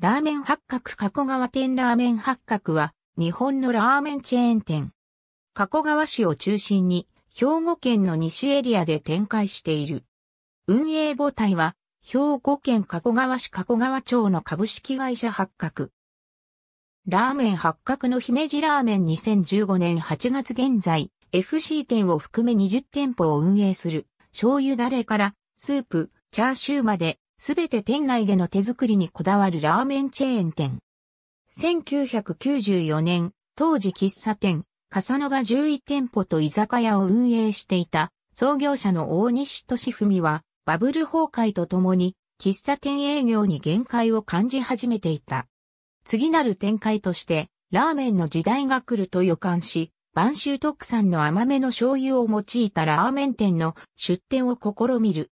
ラーメン八角加古川店ラーメン八角は日本のラーメンチェーン店。加古川市を中心に兵庫県の西エリアで展開している。運営母体は兵庫県加古川市加古川町の株式会社八角。ラーメン八角の姫路ラーメン2015年8月現在 FC 店を含め20店舗を運営する醤油ダレからスープ、チャーシューまですべて店内での手作りにこだわるラーメンチェーン店。1994年、当時喫茶店、笠野が11店舗と居酒屋を運営していた創業者の大西俊文はバブル崩壊とともに喫茶店営業に限界を感じ始めていた。次なる展開としてラーメンの時代が来ると予感し、晩秋特産の甘めの醤油を用いたラーメン店の出店を試みる。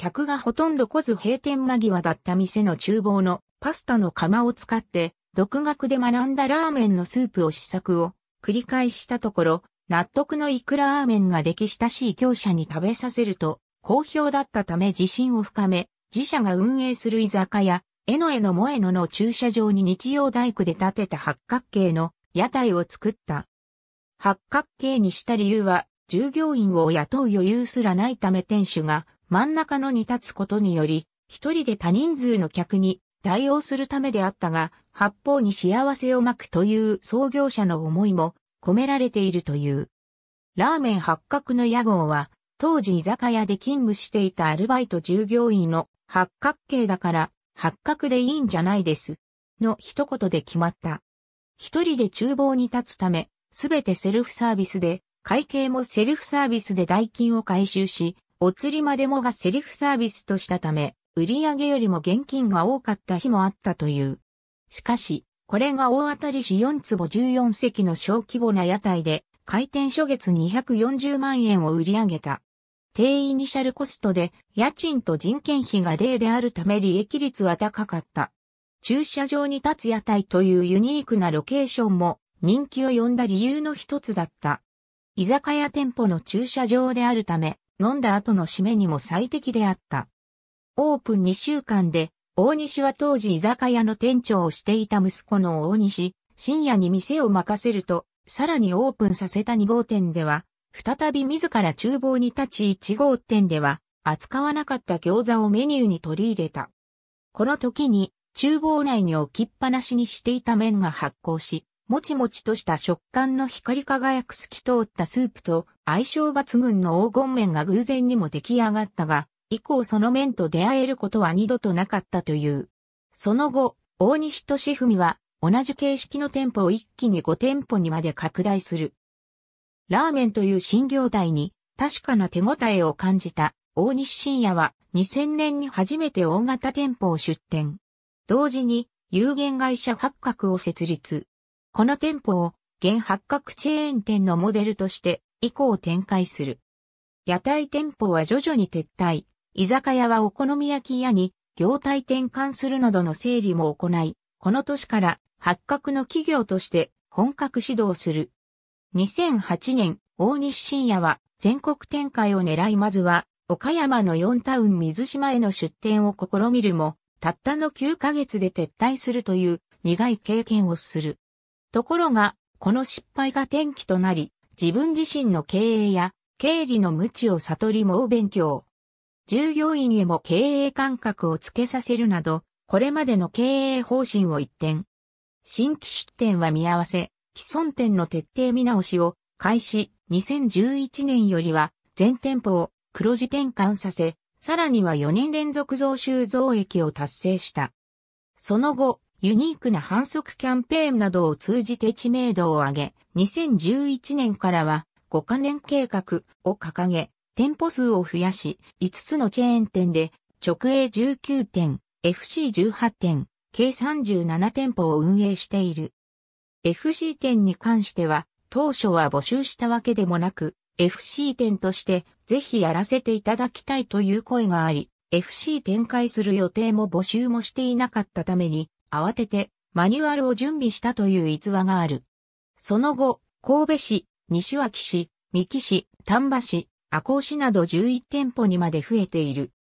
客がほとんど来ず閉店間際だった店の厨房のパスタの釜を使って独学で学んだラーメンのスープを試作を繰り返したところ、納得のいくラーメンが出来親しい業者に食べさせると、好評だったため自信を深め、自社が運営する居酒屋、江ノエの萌えノの駐車場に日曜大工で建てた八角形の屋台を作った。八角形にした理由は、従業員を雇う余裕すらないため店主が真ん中のに立つことにより、一人で多人数の客に対応するためであったが、八方に幸せをまくという創業者の思いも込められているという。ラーメン八角の屋号は、当時居酒屋で勤務していたアルバイト従業員の八角形だから、八角でいいんじゃないです。の一言で決まった。一人で厨房に立つため、すべてセルフサービスで、会計もセルフサービスで代金を回収し、お釣りまでもがセリフサービスとしたため、売上よりも現金が多かった日もあったという。しかし、これが大当たり市4坪14席の小規模な屋台で、開店初月240万円を売り上げた。低イニシャルコストで、家賃と人件費が0であるため利益率は高かった。駐車場に立つ屋台というユニークなロケーションも人気を呼んだ理由の一つだった。居酒屋店舗の駐車場であるため、飲んだ後の締めにも最適であった。オープン2週間で、大西は当時居酒屋の店長をしていた息子の大西、深夜に店を任せると、さらにオープンさせた2号店では、再び自ら厨房に立ち1号店では、扱わなかった餃子をメニューに取り入れた。この時に、厨房内に置きっぱなしにしていた麺が発酵し、もちもちとした食感の光り輝く透き通ったスープと、相性抜群の黄金面が偶然にも出来上がったが、以降その面と出会えることは二度となかったという。その後、大西俊文は、同じ形式の店舗を一気に5店舗にまで拡大する。ラーメンという新業態に確かな手応えを感じた大西信也は2000年に初めて大型店舗を出店。同時に有限会社八角を設立。この店舗を現八角チェーン店のモデルとして以降展開する。屋台店舗は徐々に撤退、居酒屋はお好み焼き屋に業態転換するなどの整理も行い、この年から発覚の企業として本格始動する。2008年、大西深夜は全国展開を狙いまずは岡山の4タウン水島への出店を試みるも、たったの9ヶ月で撤退するという苦い経験をする。ところが、この失敗が転機となり、自分自身の経営や経理の無知を悟りも勉強。従業員へも経営感覚をつけさせるなど、これまでの経営方針を一転。新規出店は見合わせ、既存店の徹底見直しを開始、2011年よりは全店舗を黒字転換させ、さらには4年連続増収増益を達成した。その後、ユニークな反則キャンペーンなどを通じて知名度を上げ、2011年からは5カ年計画を掲げ、店舗数を増やし、5つのチェーン店で直営19店、FC18 店、計37店舗を運営している。FC 店に関しては、当初は募集したわけでもなく、FC 店としてぜひやらせていただきたいという声があり、FC 展開する予定も募集もしていなかったために、慌ててマニュアルを準備したという逸話がある。その後、神戸市、西脇市、三木市、丹波市、赤穂市など11店舗にまで増えている。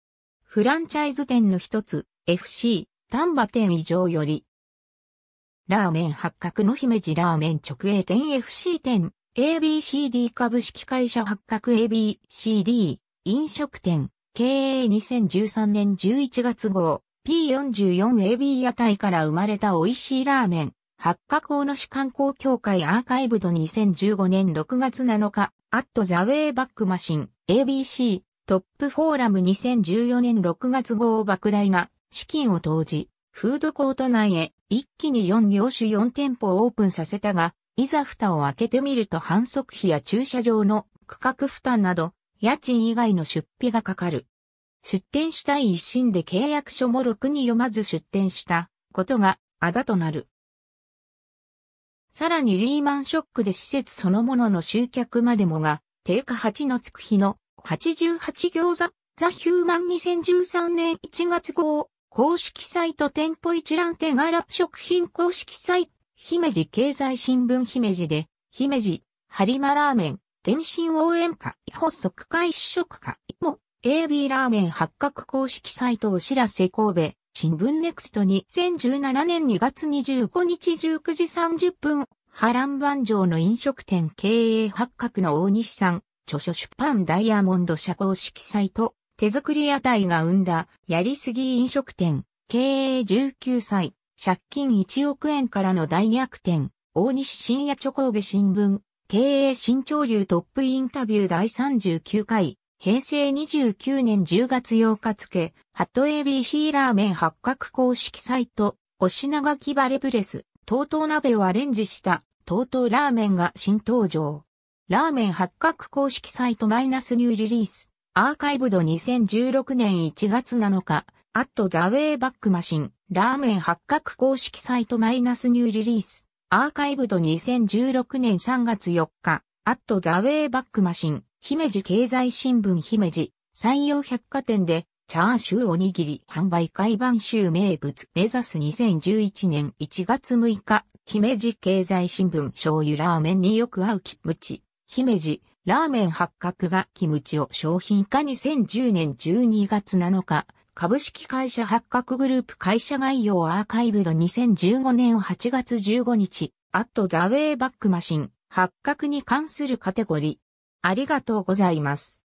フランチャイズ店の一つ、FC、丹波店以上より、ラーメン八角の姫路ラーメン直営店 FC 店、ABCD 株式会社八角 ABCD 飲食店、経営2013年11月号、P44AB 屋台から生まれた美味しいラーメン、八角の主観光協会アーカイブド2015年6月7日、アットザウェイバックマシン、ABC、トップフォーラム2014年6月号莫大な資金を投じ、フードコート内へ一気に4業種4店舗をオープンさせたが、いざ蓋を開けてみると反則費や駐車場の区画負担など、家賃以外の出費がかかる。出店したい一心で契約書もろくに読まず出店したことがあだとなる。さらにリーマンショックで施設そのものの集客までもが、定価8のつく日の88餃子、ザ・ヒューマン2013年1月号、公式サイト店舗一覧手柄食品公式サイト、姫路経済新聞姫路で、姫路、ハリマラーメン、天津応援歌、発足会試食課、AB ラーメン八角公式サイトお知らせ神戸新聞ネクスト2017年2月25日19時30分波乱万丈の飲食店経営八角の大西さん著書出版ダイヤモンド社公式サイト手作り屋台が生んだやりすぎ飲食店経営19歳借金1億円からの大逆転大西深夜著神戸新聞経営新潮流トップインタビュー第39回平成29年10月8日付、ハット ABC ラーメン八角公式サイト、お品書きバレブレス、とうとう鍋をアレンジした、とうとうラーメンが新登場。ラーメン八角公式サイトマイナスニューリリース、アーカイブド2016年1月7日、アットザウェイバックマシン、ラーメン八角公式サイトマイナスニューリリース、アーカイブド2016年3月4日、アットザウェイバックマシン、姫路経済新聞姫路、採用百貨店で、チャーシューおにぎり販売会版州名物目指す2011年1月6日、姫路経済新聞醤油ラーメンによく合うキムチ、姫路、ラーメン八角がキムチを商品化2010年12月7日、株式会社八角グループ会社概要アーカイブド2015年8月15日、アットザウェイバックマシン、八角に関するカテゴリありがとうございます。